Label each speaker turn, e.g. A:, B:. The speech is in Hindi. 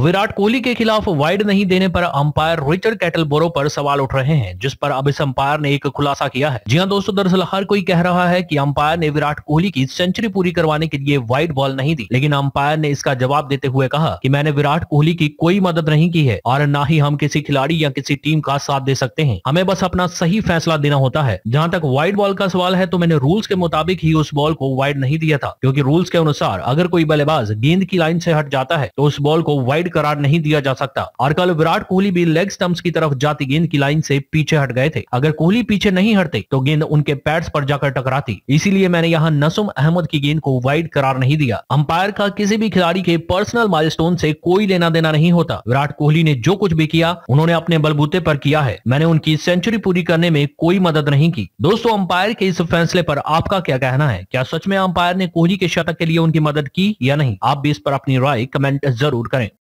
A: विराट कोहली के खिलाफ वाइड नहीं देने पर अंपायर रिचर्ड कैटल बोरो पर सवाल उठ रहे हैं जिस पर अब इस अंपायर ने एक खुलासा किया है जी हां दोस्तों दरअसल हर कोई कह रहा है कि अंपायर ने विराट कोहली की सेंचुरी पूरी करवाने के लिए वाइड बॉल नहीं दी लेकिन अंपायर ने इसका जवाब देते हुए कहा की मैंने विराट कोहली की कोई मदद नहीं की है और न ही हम किसी खिलाड़ी या किसी टीम का साथ दे सकते हैं हमें बस अपना सही फैसला देना होता है जहाँ तक वाइड बॉल का सवाल है तो मैंने रूल्स के मुताबिक ही उस बॉल को वाइड नहीं दिया था क्यूँकी रूल्स के अनुसार अगर कोई बल्लेबाज गेंद की लाइन ऐसी हट जाता है तो उस बॉल को वाइड ऑफसाइड करार नहीं दिया जा सकता और कल विराट कोहली भी लेग स्टम्प की तरफ जाती गेंद की लाइन से पीछे हट गए थे अगर कोहली पीछे नहीं हटते तो गेंद उनके पैड्स पर जाकर टकराती इसीलिए मैंने यहाँ नसुम अहमद की गेंद को वाइड करार नहीं दिया अंपायर का किसी भी खिलाड़ी के पर्सनल माइल से कोई लेना देना नहीं होता विराट कोहली ने जो कुछ भी किया उन्होंने अपने बलबूते पर किया है मैंने उनकी सेंचुरी पूरी करने में कोई मदद नहीं की दोस्तों अंपायर के इस फैसले पर आपका क्या कहना है क्या सच में अंपायर ने कोहली के शतक के लिए उनकी मदद की या नहीं आप भी इस पर अपनी राय कमेंट जरूर करें